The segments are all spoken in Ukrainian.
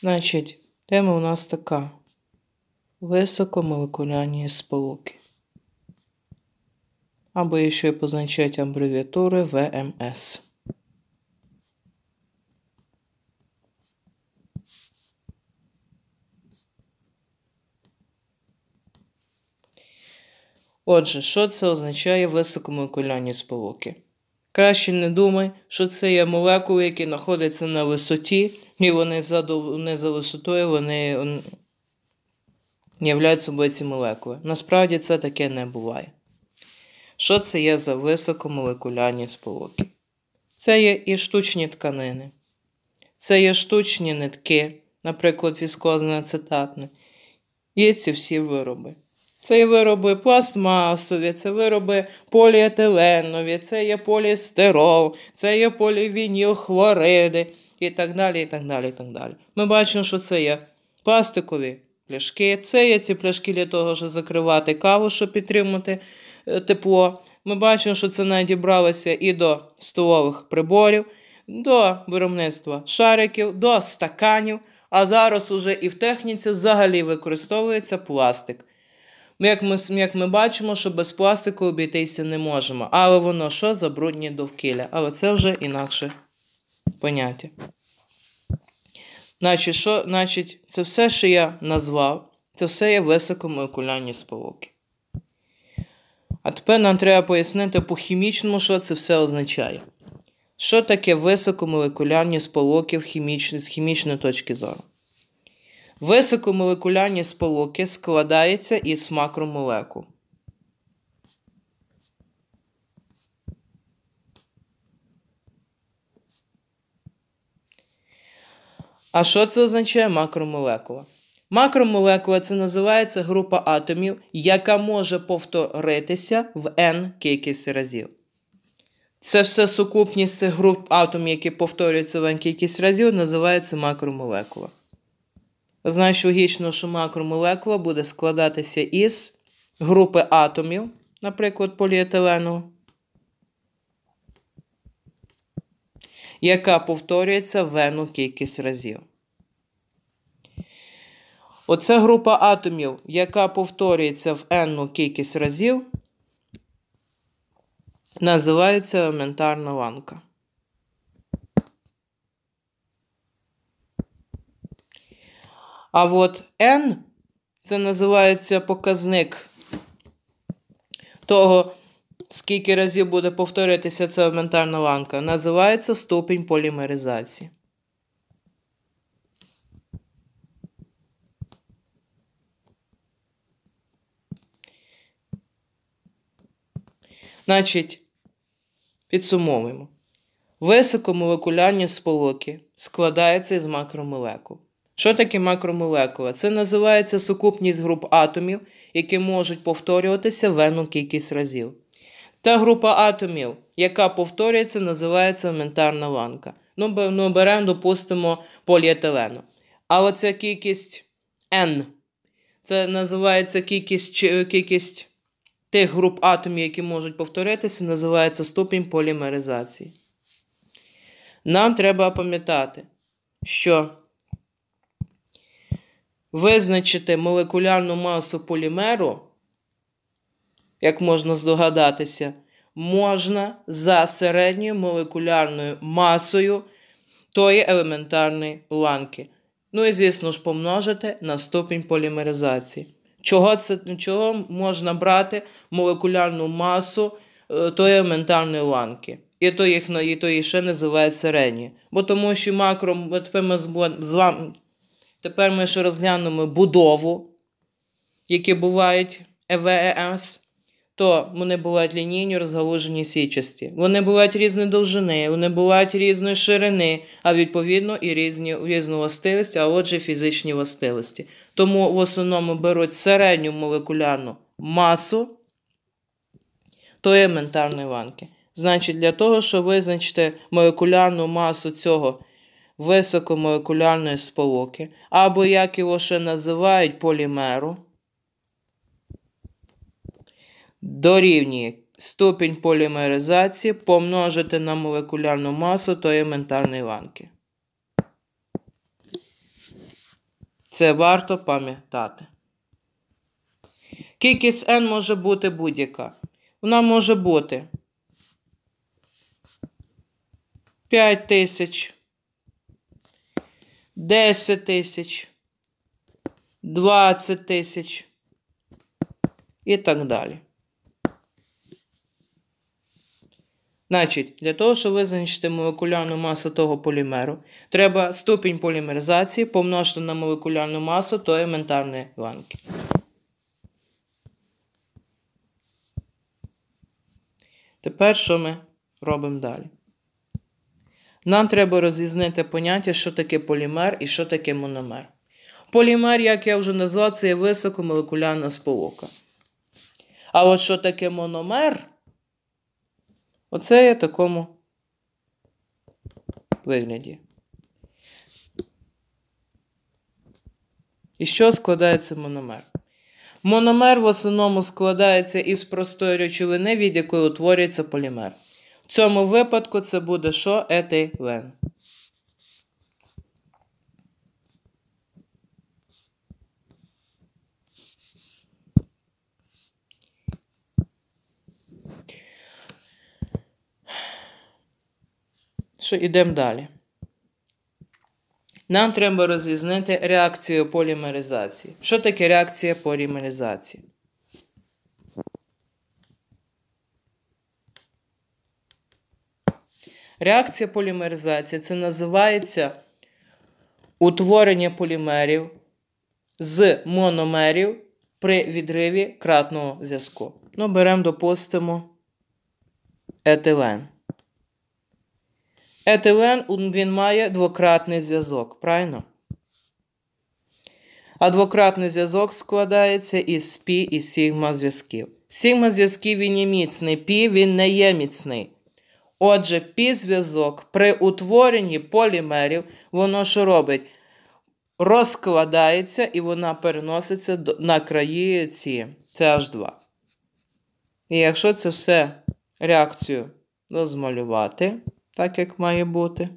Значить, тема у нас така: високомолекулярні сполуки. Або ще й позначають абревіатури ВМС. Отже, що це означає високомолекулярні сполуки? Краще не думай, що це є молекули, які знаходяться на висоті і вони задов... не за висотою, вони являють собою ці молекули. Насправді це таке не буває. Що це є за високомолекулярні сполоки? Це є і штучні тканини, це є штучні нитки, наприклад, віскозне ацетатне. Є ці всі вироби. Це є вироби пластмасові, це вироби поліетиленові, це є полістирол, це є полівінілхлориди і так далі. і так далі, і так далі. Ми бачимо, що це є пластикові пляшки. Це є ці пляшки для того, щоб закривати каву, щоб підтримати е, тепло. Ми бачимо, що це надібралося і до столових приборів, до виробництва шариків, до стаканів. А зараз уже і в техніці взагалі використовується пластик. Ну, як ми як ми бачимо, що без пластику обійтися не можемо. Але воно що забруднює довкілля. Але це вже інакше поняття. Значить, що, значить, це все, що я назвав, це все є високомолекулярні сполуки. А тепер нам треба пояснити по хімічному, що це все означає. Що таке високомолекулярні сполуки в хіміч... з хімічної точки зору? Високомолекулярні сполуки складаються із макромолекул. А що це означає макромолекула? Макромолекула це називається група атомів, яка може повторитися в N кількість разів. Це все сукупність цих груп атомів, які повторюються в N кількість разів, називається макромолекула. Значить, логічно, що макромолекула буде складатися із групи атомів, наприклад, поліетилену, яка повторюється в N кількість разів. Оце група атомів, яка повторюється в n кількість разів, називається елементарна ланка. А от n це називається показник того, скільки разів буде повторюватися ця елементарна ланка, називається ступінь полімеризації. Значить, підсумовуємо. Високомолекулярні сполуки складаються із макромолекул. Що таке макромолекула? Це називається сукупність груп атомів, які можуть повторюватися вену кількість разів. Та група атомів, яка повторюється, називається елементарна ланка. Ну, ну беремо, допустимо, поліетилену. Але ця кількість N. Це називається кількість кількість тих груп атомів, які можуть повторитися, називається ступінь полімеризації. Нам треба пам'ятати, що визначити молекулярну масу полімеру, як можна здогадатися, можна за середньою молекулярною масою тої елементарної ланки. Ну і, звісно ж, помножити на ступінь полімеризації чого це чого можна брати молекулярну масу е, тої ментальної ланки. І то їх і то ще називається середні. Бо тому що макро, тепер ми з вами тепер ми ще розглянемо будову, які бувають ЕВЕС то вони бувають лінійні розгалужені січасті. Вони бувають різної довжини, вони бувають різної ширини, а відповідно і різні різну властивості, а отже, фізичні властивості. Тому в основному беруть середню молекулярну масу тої ментарної ланки. Значить, для того, щоб визначити молекулярну масу цього високомолекулярної сполоки, або як його ще називають полімеру дорівнює ступінь полімеризації помножити на молекулярну масу тої ментальної ланки. Це варто пам'ятати. Кількість n може бути будь-яка. Вона може бути 5 тисяч, 10 тисяч, 20 тисяч і так далі. Значить, для того, щоб визначити молекулярну масу того полімеру, треба ступінь полімеризації помножити на молекулярну масу тої елементарної ланки. Тепер що ми робимо далі? Нам треба розрізнити поняття, що таке полімер і що таке мономер. Полімер, як я вже назвав, це є високомолекулярна сполука. А от що таке мономер? Оце я такому вигляді. І що складається мономер? Мономер в основному складається із простої речовини, від якої утворюється полімер. В цьому випадку це буде що? Етилен. що йдемо далі. Нам треба розрізнити реакцію полімеризації. Що таке реакція полімеризації? Реакція полімеризації це називається утворення полімерів з мономерів при відриві кратного зв'язку. Ну, беремо, допустимо, етилен. Етилен він має двократний зв'язок, правильно? А двократний зв'язок складається із пі і сігма зв'язків. Сігма зв'язків він є міцний, пі він не є міцний. Отже, пі зв'язок при утворенні полімерів, воно що робить? Розкладається і вона переноситься на краї ці CH2. І якщо це все реакцію розмалювати так, як має бути.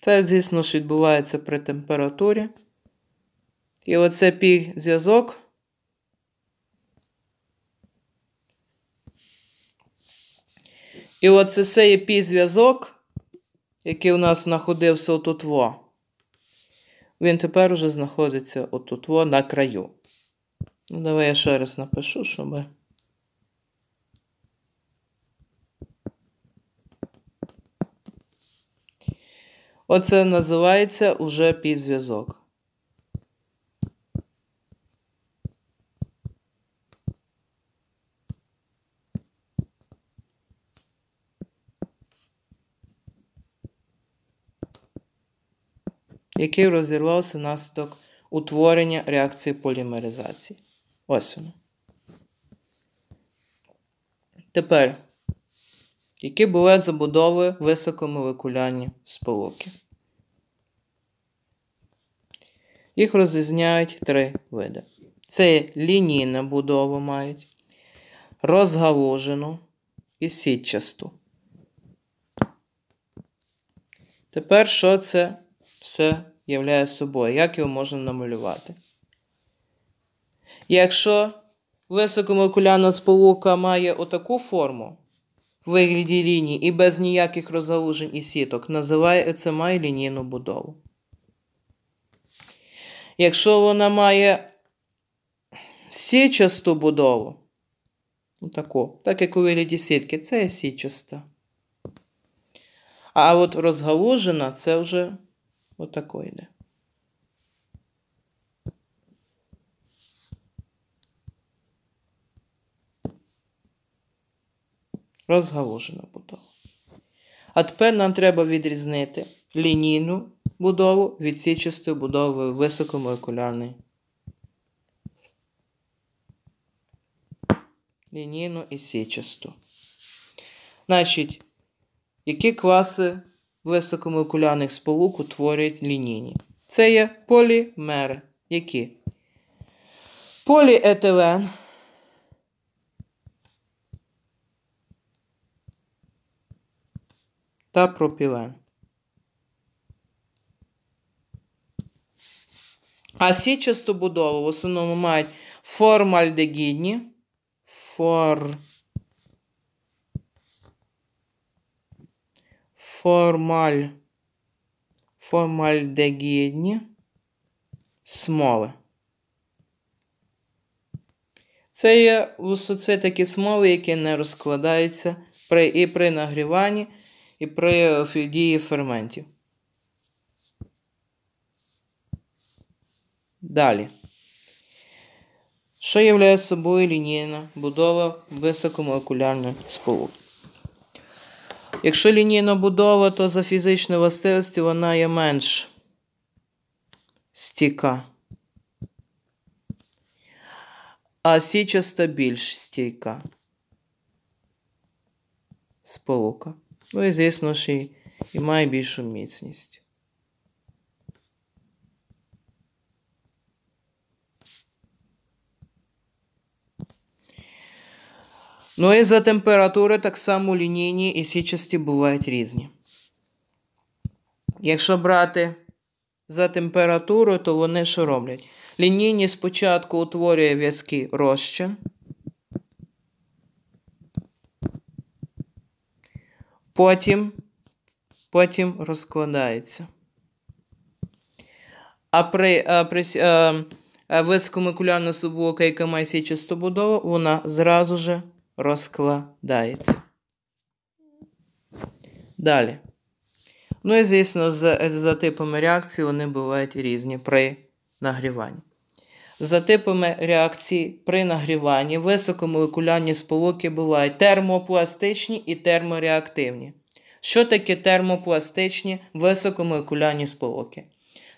Це, звісно ж, відбувається при температурі. І оце пі зв'язок. І оце все є пі зв'язок, який у нас знаходився отут во. Він тепер уже знаходиться отут во на краю. Ну, давай я ще раз напишу, щоб. Оце називається уже підзв'язок. Який розірвався наслідок утворення реакції полімеризації. Ось воно. Тепер які були забудови високомолекулярні сполуки. Їх розрізняють три види. Це лінійна будова мають, розгалужену і сітчасту. Тепер що це все являє собою? Як його можна намалювати? Якщо високомолекулярна сполука має отаку форму, вигляді ліній і без ніяких розгалужень і сіток, називає ецемай лінійну будову. Якщо вона має січасту будову, ну, таку, так як у вигляді сітки, це є січаста. А от розгалужена це вже отако йде. розгалужена будова. А тепер нам треба відрізнити лінійну будову від січастої будови високомолекулярної. Лінійну і січасту. Значить, які класи високомолекулярних сполук утворюють лінійні? Це є полімери. Які? Поліетилен. та пропілен. А січастобудови в основному мають формальдегідні. Фор... Формаль. Формальдегідні смоли. Це є це такі смоли, які не розкладаються при, і при нагріванні і при е, дії ферментів. Далі. Що являє собою лінійна будова високомолекулярних сполук? Якщо лінійна будова, то за фізичною властивості вона є менш стійка. А січаста більш стійка сполука. Боєзіс ну нашій і має більшу міцність. Ну і за температури так само лінійні і січасті бувають різні. Якщо брати за температуру, то вони що роблять? Лінійні спочатку утворює в'язкий розчин. потім потім розкладається. А при а, при а, е, е, високомикулярна субулка, яка має січі стобудову, вона зразу ж розкладається. Далі. Ну і, звісно, за, за типами реакції вони бувають різні при нагріванні. За типами реакцій при нагріванні високомолекулярні сполуки бувають термопластичні і термореактивні. Що таке термопластичні високомолекулярні сполуки?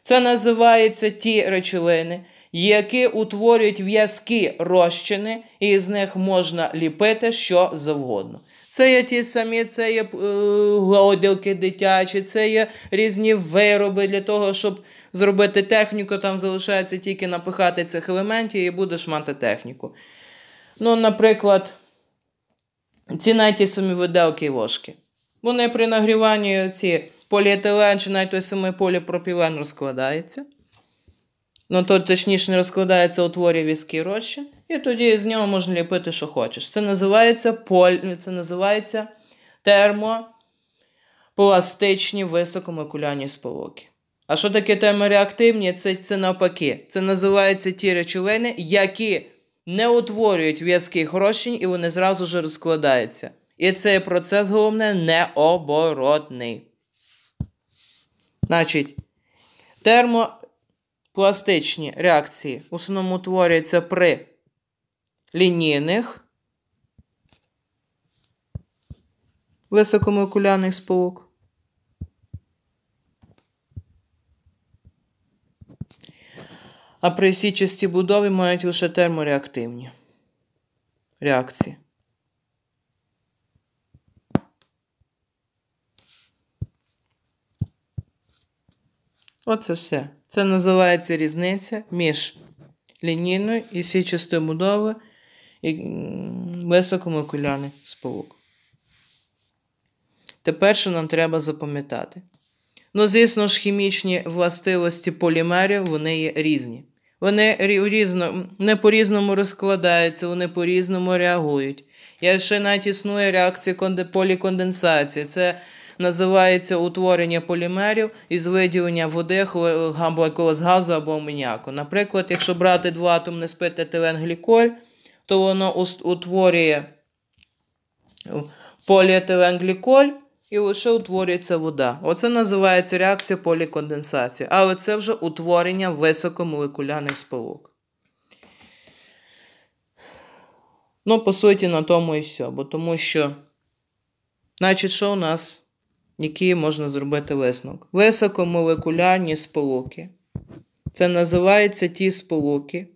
Це називаються ті речовини, які утворюють в'язкі розчини, і з них можна ліпити що завгодно. Це є ті самі, це є е, лоділки дитячі, це є різні вироби для того, щоб зробити техніку. Там залишається тільки напихати цих елементів і будеш мати техніку. Ну, наприклад, ці навіть ті самі виделки і ложки. Вони при нагріванні ці поліетилен чи навіть той самий поліпропілен розкладається. Ну, то точніше не розкладається утворює візкий розчин, і тоді з нього можна ліпити, що хочеш. Це називається поль... це називається термопластичні високомолекулярні сполуки. А що таке термореактивні? Це це навпаки. Це називаються ті речовини, які не утворюють в'язких розчин, і вони зразу ж розкладаються. І цей процес, головне, необоротний. Значить, термо пластичні реакції в основному утворюються при лінійних високомолекулярних сполук. А при січасті будови мають лише термореактивні реакції. Оце все. Це називається різниця між лінійною і січастою будовою і високомолекулярних сполук. Тепер, що нам треба запам'ятати. Ну, звісно ж, хімічні властивості полімерів вони є різні. Вони різно, не по-різному розкладаються, вони по-різному реагують. Я ще навіть існує реакція поліконденсації. Це називається утворення полімерів із виділення води або якогось газу або амоніаку. Наприклад, якщо брати два атомне спити етиленгліколь, то воно утворює поліетиленгліколь і лише утворюється вода. Оце називається реакція поліконденсації. Але це вже утворення високомолекулярних сполук. Ну, по суті, на тому і все. Бо тому що, значить, що у нас які можна зробити висновок. Високомолекулярні сполуки. Це називається ті сполуки,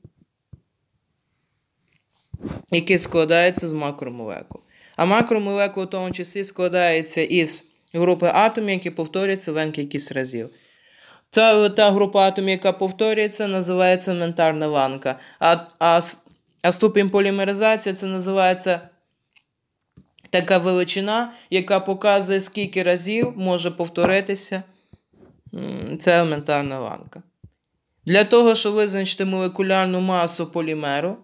які складаються з макромолекул. А макромолекул в тому числі складається із групи атомів, які повторюються в кількість разів. Ця та група атомів, яка повторюється, називається ментарна ланка. А, а, а ступінь полімеризації це називається Така величина, яка показує, скільки разів може повторитися ця елементарна ланка. Для того, щоб визначити молекулярну масу полімеру,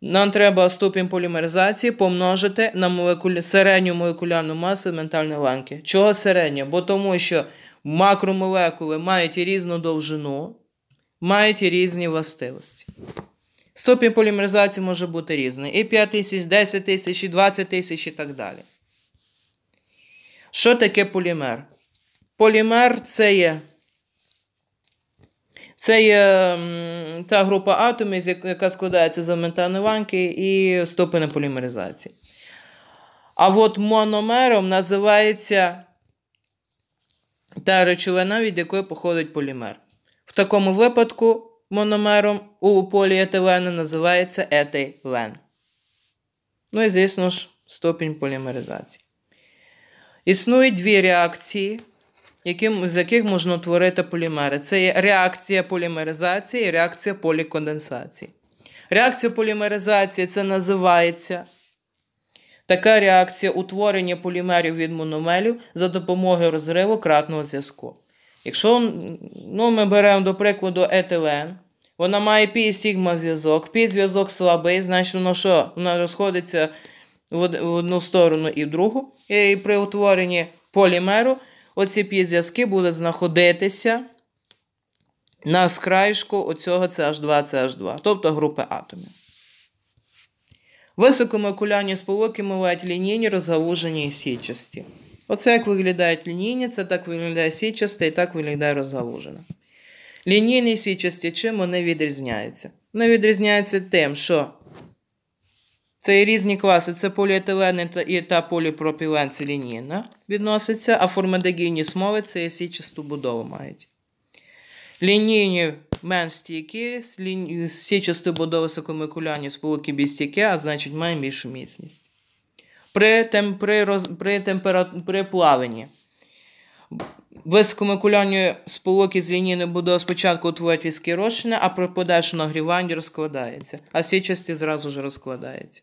нам треба ступінь полімеризації помножити на молекулі... середню молекулярну масу елементарної ланки. Чого середня? Бо тому що макромолекули мають і різну довжину, мають і різні властивості. Ступінь полімеризації може бути різний. І 5 тисяч, 10 тисяч, і 20 тисяч і так далі. Що таке полімер? Полімер це є. Це є та група атомів, яка складається з метанованки і ступеня полімеризації. А от мономером називається та речовина, від якої походить полімер. В такому випадку мономером у поліетилена називається етилен. Ну і, звісно ж, ступінь полімеризації. Існують дві реакції, які, з яких можна утворити полімери. Це є реакція полімеризації і реакція поліконденсації. Реакція полімеризації це називається. Така реакція утворення полімерів від мономелів за допомогою розриву кратного зв'язку. Якщо ну, ми беремо, до прикладу, етилен, вона має пі сігма зв'язок, пі зв'язок слабий, значить воно що? Вона розходиться в одну сторону і в другу. І при утворенні полімеру оці пі зв'язки будуть знаходитися на скрайшку оцього ch 2 ch 2 тобто групи атомів. Високомолекулярні сполуки мають лінійні розгалужені і Оце як виглядають лінійні, це так виглядає січасте і так виглядає розгалужена. Лінійні січасті чим вони відрізняються? Вони відрізняються тим, що це різні класи, це поліетилен і та поліпропілен це лінійна відноситься, а формадегійні смоли це і січасту будову мають. Лінійні менш стійкі, січасту будови сокомикулянні сполуки більш стійкі, а значить має більшу міцність при тем, при, роз, при, темпера, при плаванні. Високомолекулярні сполуки з лінійною будою спочатку утворюють візкі розчини, а при подальшому нагріванні розкладається, а січасті зразу ж розкладається.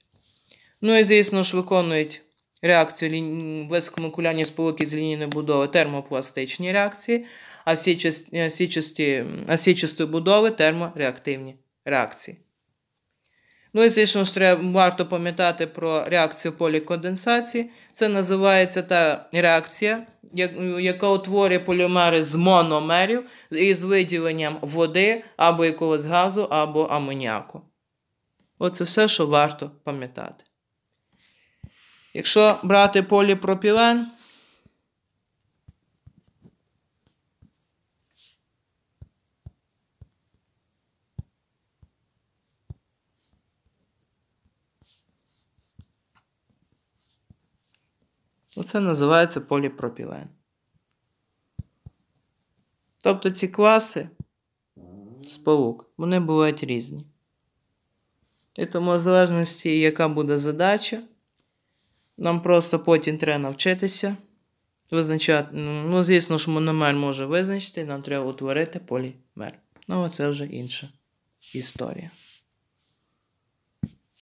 Ну і, звісно ж, виконують реакцію лі... високомолекулярні сполуки з лінійної будови термопластичні реакції, а січасті... січасті... січастої будови термореактивні реакції. Ну і звісно ж треба варто пам'ятати про реакцію поліконденсації. Це називається та реакція, яка утворює полімери з мономерів із виділенням води або якогось газу, або амоніаку. Оце все, що варто пам'ятати. Якщо брати поліпропілен. Оце називається поліпропілен. Тобто ці класи сполук, вони бувають різні. І тому, в залежності, яка буде задача, нам просто потім треба навчитися. Визначати, ну, звісно ж, мономер може визначити, нам треба утворити полімер. Ну, це вже інша історія.